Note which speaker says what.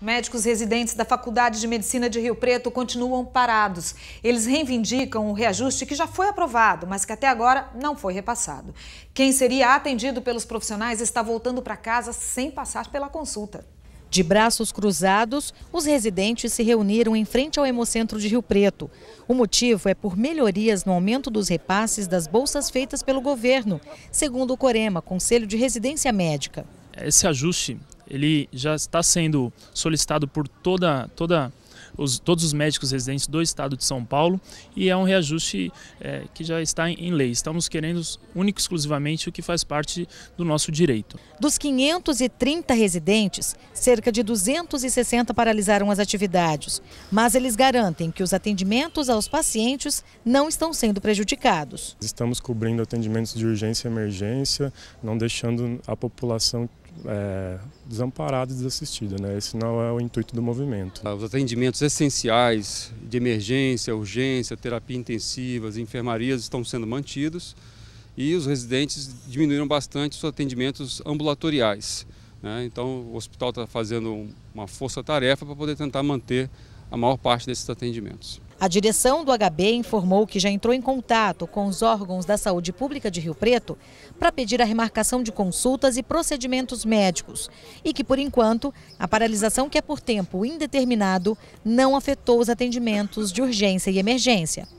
Speaker 1: Médicos residentes da Faculdade de Medicina de Rio Preto continuam parados. Eles reivindicam o reajuste que já foi aprovado, mas que até agora não foi repassado. Quem seria atendido pelos profissionais está voltando para casa sem passar pela consulta.
Speaker 2: De braços cruzados, os residentes se reuniram em frente ao Hemocentro de Rio Preto. O motivo é por melhorias no aumento dos repasses das bolsas feitas pelo governo, segundo o Corema, Conselho de Residência Médica.
Speaker 3: Esse ajuste ele já está sendo solicitado por toda toda os, todos os médicos residentes do estado de São Paulo e é um reajuste é, que já está em, em, lei. Estamos querendo único exclusivamente o que faz parte do nosso direito.
Speaker 2: Dos 530 residentes, cerca de 260 paralisaram as atividades, mas eles garantem que os atendimentos aos pacientes não estão sendo prejudicados.
Speaker 4: Estamos cobrindo atendimentos de urgência e emergência, não deixando a população é, desamparada e desassistida. Né? Esse não é o intuito do movimento.
Speaker 5: Os atendimentos essenciais de emergência, urgência, terapia intensivas, enfermarias estão sendo mantidos e os residentes diminuíram bastante os atendimentos ambulatoriais. Né? Então o hospital está fazendo uma força-tarefa para poder tentar manter a maior parte desses atendimentos.
Speaker 2: A direção do HB informou que já entrou em contato com os órgãos da saúde pública de Rio Preto para pedir a remarcação de consultas e procedimentos médicos e que, por enquanto, a paralisação que é por tempo indeterminado não afetou os atendimentos de urgência e emergência.